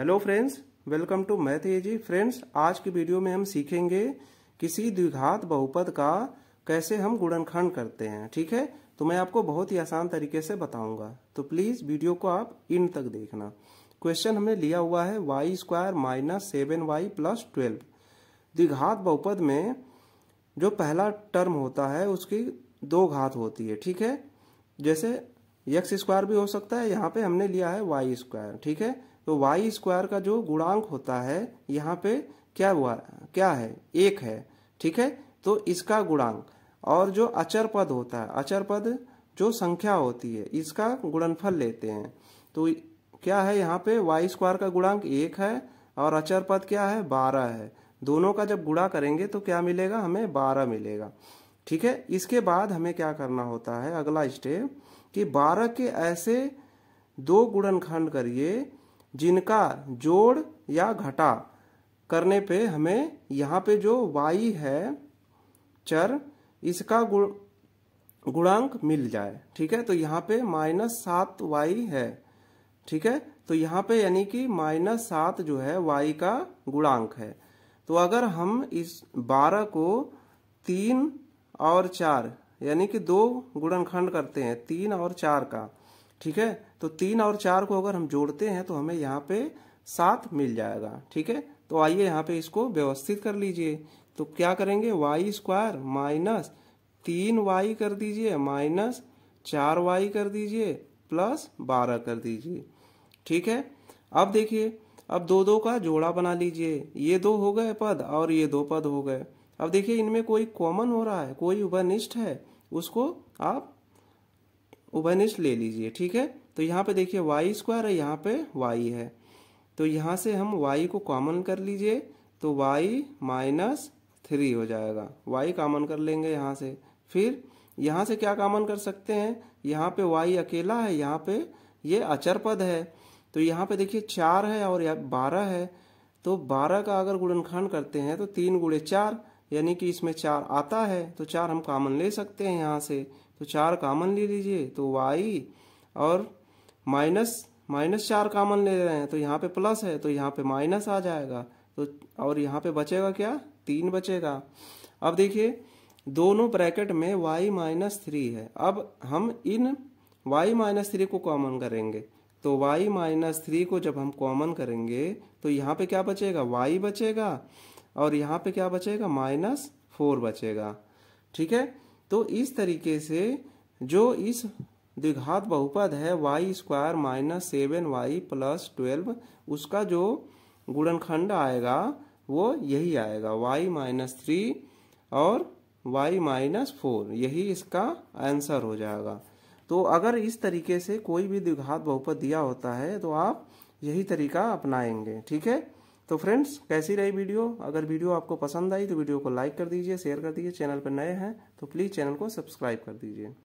hello friends welcome to math AG friends आज की video में हम सीखेंगे किसी द्विघात बहुपद का कैसे हम गुणनखंड करते हैं ठीक है तो मैं आपको बहुत ही आसान तरीके से बताऊंगा तो प्लीज वीडियो को आप इन तक देखना क्वेश्चन हमने लिया हुआ है Y square minus seven Y plus twelve द्विघात बहुपद में जो पहला टर्म होता है उसकी दो घात होती है ठीक है जैसे यक्स स्क्वायर भी हो सकता है यहाँ पे हमने लिया है वाई स्क्वायर ठीक है तो वाई स्क्वायर का जो गुणांक होता है यहाँ पे क्या हुआ क्या है एक है ठीक है तो इसका गुणांक और जो अचर पद होता है अचर पद जो संख्या होती है इसका गुणनफल लेते हैं तो क्या है यहाँ पे वाई स्क्वायर का गुणांक एक है और अचर पद क्या है बारह है दोनों का जब गुणा करेंगे तो क्या मिलेगा हमें बारह मिलेगा ठीक है इसके बाद हमें क्या करना होता है अगला स्टेप कि बारह के ऐसे दो गुणनखंड करिए जिनका जोड़ या घटा करने पे हमें यहाँ पे जो y है चर इसका गुण गुणांक मिल जाए ठीक है तो यहाँ पे माइनस सात वाई है ठीक है तो यहाँ पे यानी कि माइनस सात जो है वाई का गुणांक है तो अगर हम इस बारह को तीन और चार यानी कि दो गुणनखंड करते हैं तीन और चार का ठीक है तो तीन और चार को अगर हम जोड़ते हैं तो हमें यहाँ पे सात मिल जाएगा ठीक है तो आइए यहाँ पे इसको व्यवस्थित कर लीजिए तो क्या करेंगे वाई स्क्वायर माइनस तीन वाई कर दीजिए माइनस चार वाई कर दीजिए प्लस बारह कर दीजिए ठीक है अब देखिए अब दो दो का जोड़ा बना लीजिए ये दो हो गए पद और ये दो पद हो गए अब देखिए इनमें कोई कॉमन हो रहा है कोई उभनिष्ठ है उसको आप वन ले लीजिए ठीक है तो यहाँ पे देखिए वाई स्क्वायर है यहाँ पे वाई है तो यहाँ से हम वाई को कॉमन कर लीजिए तो वाई माइनस थ्री हो जाएगा वाई कॉमन कर लेंगे यहाँ से फिर यहाँ से क्या कॉमन कर सकते हैं यहाँ पे वाई अकेला है यहाँ पे ये अचर पद है तो यहाँ पे देखिए चार है और बारह है तो बारह का अगर गुणनखंड करते हैं तो तीन गुड़े चार यानी कि इसमें चार आता है तो चार हम कॉमन ले सकते हैं यहाँ से तो चार कामन ले लीजिए तो वाई और माइनस माइनस चार कामन ले रहे हैं तो यहाँ पे प्लस है तो यहाँ पे माइनस आ जाएगा तो और यहाँ पे बचेगा क्या तीन बचेगा अब देखिए दोनों ब्रैकेट में वाई माइनस थ्री है अब हम इन वाई माइनस थ्री को कॉमन करेंगे तो वाई माइनस थ्री को जब हम कॉमन करेंगे तो यहाँ पे क्या बचेगा वाई बचेगा और यहाँ पे क्या बचेगा माइनस फोर बचेगा ठीक है तो इस तरीके से जो इस द्विघात बहुपद है Y square minus seven Y plus twelve उसका जो गुणनखंड आएगा वो यही आएगा वाई माइनस थ्री और वाई माइनस फोर यही इसका आंसर हो जाएगा तो अगर इस तरीके से कोई भी द्विघात बहुपद दिया होता है तो आप यही तरीका अपनाएंगे ठीक है तो फ्रेंड्स कैसी रही वीडियो अगर वीडियो आपको पसंद आई तो वीडियो को लाइक कर दीजिए शेयर कर दीजिए चैनल पर नए हैं तो प्लीज़ चैनल को सब्सक्राइब कर दीजिए